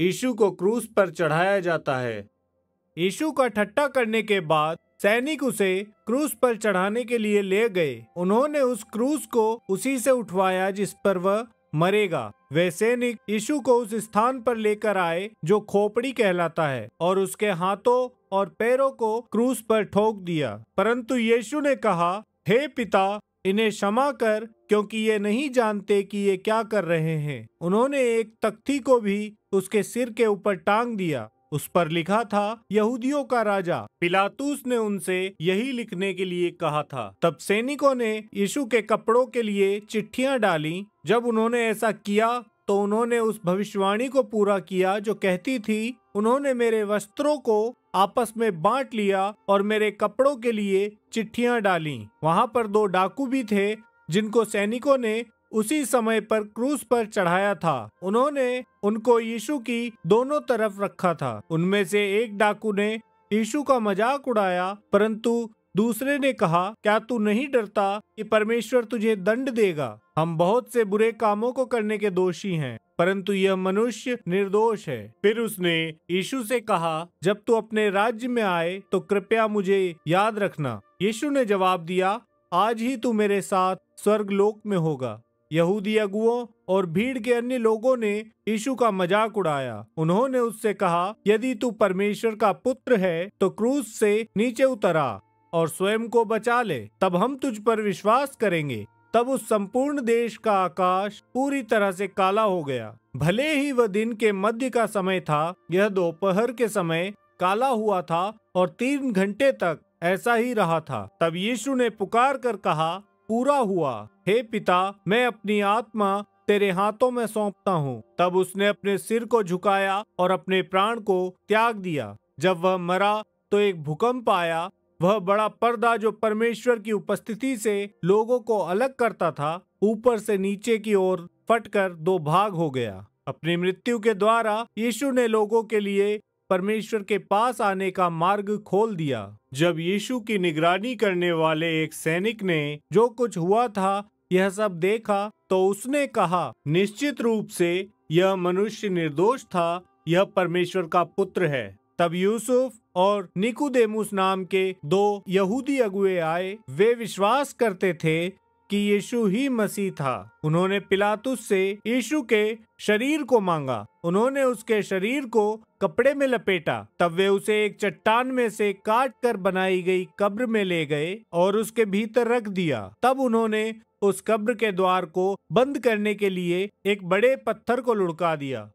यीशु को क्रूस पर चढ़ाया जाता है यीशु का ठट्टा करने के बाद सैनिक उसे क्रूस पर चढ़ाने के लिए ले गए उन्होंने उस क्रूस को उसी से उठवाया जिस पर वह मरेगा वे सैनिक यीशु को उस स्थान पर लेकर आए जो खोपड़ी कहलाता है और उसके हाथों और पैरों को क्रूस पर ठोक दिया परंतु यीशु ने कहा हे पिता इन्हें क्षमा कर क्योंकि ये नहीं जानते कि ये क्या कर रहे हैं उन्होंने एक तख्ती को भी उसके सिर के ऊपर टांग दिया उस पर लिखा था यहूदियों का राजा पिलातूस ने उनसे यही लिखने के लिए कहा था तब सैनिकों ने यीशु के कपड़ों के लिए चिट्ठियां डाली जब उन्होंने ऐसा किया तो उन्होंने उस भविष्यवाणी को पूरा किया जो कहती थी उन्होंने मेरे वस्त्रों को आपस में बांट लिया और मेरे कपड़ों के लिए चिट्ठिया डाली वहां पर दो डाकू भी थे जिनको सैनिकों ने उसी समय पर क्रूज पर चढ़ाया था उन्होंने उनको यीशु की दोनों तरफ रखा था उनमें से एक डाकू ने यीशु का मजाक उड़ाया परंतु दूसरे ने कहा क्या तू नहीं डरता कि परमेश्वर तुझे दंड देगा हम बहुत से बुरे कामों को करने के दोषी हैं परंतु यह मनुष्य निर्दोष है फिर उसने यीशु से कहा जब तू अपने राज्य में आए तो कृपया मुझे याद रखना यीशु ने जवाब दिया आज ही तू मेरे साथ स्वर्गलोक में होगा यहूदी अगुओं और भीड़ के अन्य लोगों ने यीशु का मजाक उड़ाया उन्होंने उससे कहा यदि तू परमेश्वर का पुत्र है तो क्रूस से नीचे उतरा और स्वयं को बचा ले तब हम तुझ पर विश्वास करेंगे तब उस संपूर्ण देश का आकाश पूरी तरह से काला हो गया भले ही वह दिन के मध्य का समय था यह दोपहर के समय काला हुआ था और तीन घंटे तक ऐसा ही रहा था तब यीशु ने पुकार कर कहा पूरा हुआ हे पिता मैं अपनी आत्मा तेरे हाथों में सौंपता हूँ तब उसने अपने सिर को झुकाया और अपने प्राण को त्याग दिया जब वह मरा तो एक भूकंप आया वह बड़ा पर्दा जो परमेश्वर की उपस्थिति से लोगों को अलग करता था ऊपर से नीचे की ओर फटकर दो भाग हो गया अपनी मृत्यु के द्वारा यीशु ने लोगों के लिए परमेश्वर के पास आने का मार्ग खोल दिया जब यीशु की निगरानी करने वाले एक सैनिक ने जो कुछ हुआ था यह सब देखा तो उसने कहा निश्चित रूप से यह मनुष्य निर्दोष था यह परमेश्वर का पुत्र है तब यूसुफ और निकुदेमुस नाम के दो यहूदी अगुए आए वे विश्वास करते थे कि यीशु ही मसीह था उन्होंने पिलातुस से यीशु के शरीर को मांगा उन्होंने उसके शरीर को कपड़े में लपेटा तब वे उसे एक चट्टान में से काट कर बनाई गई कब्र में ले गए और उसके भीतर रख दिया तब उन्होंने उस कब्र के द्वार को बंद करने के लिए एक बड़े पत्थर को लुढ़का दिया